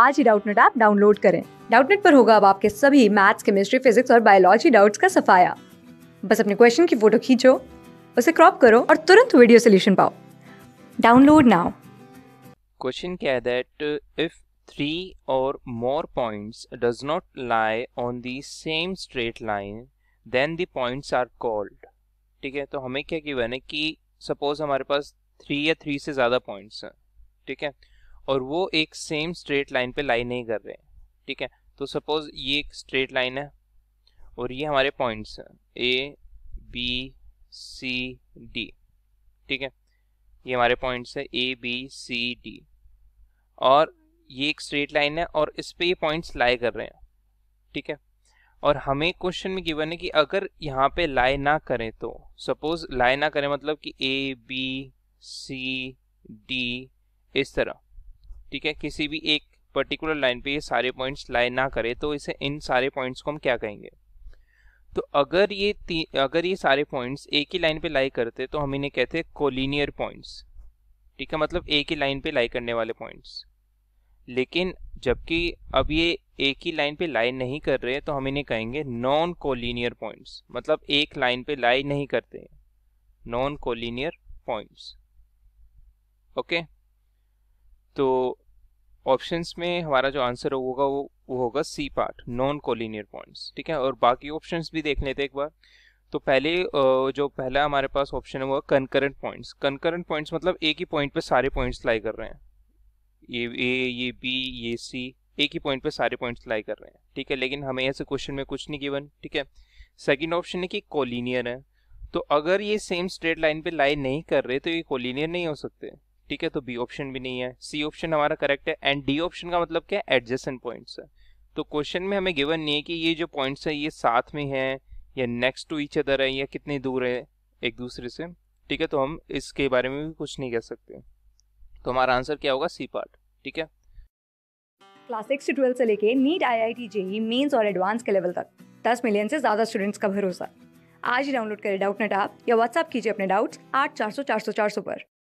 आज ही Doubtnut app download करें डाउटनेट पर होगा अब आपके सभी मैथ्स केमिस्ट्री फिजिक्स और बायोलॉजी डाउट्स का सफाया बस अपने क्वेश्चन की फोटो खींचो उसे क्रॉप करो और तुरंत वीडियो सोल्यूशन पाओ डाउनलोड नाउ क्वेश्चन क्या है that if three or more points does not lie on the same straight line then the points are called ठीक है तो हमें क्या गिवन है कि सपोज हमारे पास थ्री या थ्री से ज़्यादा पॉइंट्स हैं ठीक है और वो एक सेम स्ट्रेट लाइन पे लाई नहीं कर रहे ठीक है तो सपोज ये एक स्ट्रेट लाइन है और ये हमारे पॉइंट्स हैं ए बी सी डी ठीक है ये हमारे पॉइंट्स हैं ए बी सी डी और ये एक स्ट्रेट लाइन है और इस पे ये पॉइंट्स लाई कर रहे हैं ठीक है और हमें क्वेश्चन में गिवन है कि अगर यहाँ पे लाई ना करें तो सपोज लाई ना करें मतलब कि ए बी सी डी इस तरह ठीक है किसी भी एक पर्टिकुलर लाइन पे ये सारे पॉइंट्स लाई ना करे तो इसे इन सारे पॉइंट्स को हम क्या कहेंगे तो अगर ये अगर ये सारे पॉइंट्स एक ही लाइन पे लाई करते तो हम इन्हें कहते हैं कोलिनियर पॉइंट्स ठीक है मतलब एक ही लाइन पे लाई करने वाले पॉइंट्स लेकिन जबकि अब ये एक ही लाइन पे लाई नहीं कर रहे तो हम इन्हें कहेंगे नॉन कोलिनियर पॉइंट्स मतलब एक लाइन पे लाई नहीं करते नॉन कोलिनियर पॉइंट्स ओके तो ऑप्शंस में हमारा जो आंसर होगा वो वो होगा C part non collinear points ठीक है और बाकी ऑप्शंस भी देख लेते एक बार तो पहले जो पहला हमारे पास ऑप्शन है वो कंकरेंट पॉइंट्स कंकरेंट पॉइंट्स मतलब एक ही पॉइंट पे सारे पॉइंट्स लाई कर रहे हैं ये ए ये बी ये सी एक ही पॉइंट पे सारे पॉइंट्स लाई कर रहे हैं ठीक है लेकिन हमें ऐसे क्वेश्चन में कुछ नहीं गिवन ठीक है सेकेंड ऑप्शन है कि कोलिनियर है तो अगर ये सेम स्ट्रेट लाइन पे लाई नहीं कर रहे तो ये कोलिनियर नहीं हो सकते ठीक है तो बी ऑप्शन भी नहीं है सी ऑप्शन हमारा करेक्ट है एंड डी ऑप्शन का मतलब क्या है एडजस्टेंट पॉइंट्स है तो क्वेश्चन में हमें गिवन नहीं है कि ये जो पॉइंट्स है ये साथ में है या नेक्स्ट टू ईच अदर है या कितने दूर है एक दूसरे से ठीक है तो हम इसके बारे में भी कुछ नहीं कह सकते तो हमारा आंसर क्या होगा सी पार्ट ठीक है क्लास सिक्स से ट्वेल्थ से लेके NEET I I T JEE mains और एडवांस के लेवल तक दस मिलियन से ज़्यादा स्टूडेंट्स का भरोसा आज ही डाउनलोड करें डाउट नेट आप या व्हाट्सअप कीजिए अपने डाउट्स आठ चार सौ चार सौ चार सौ पर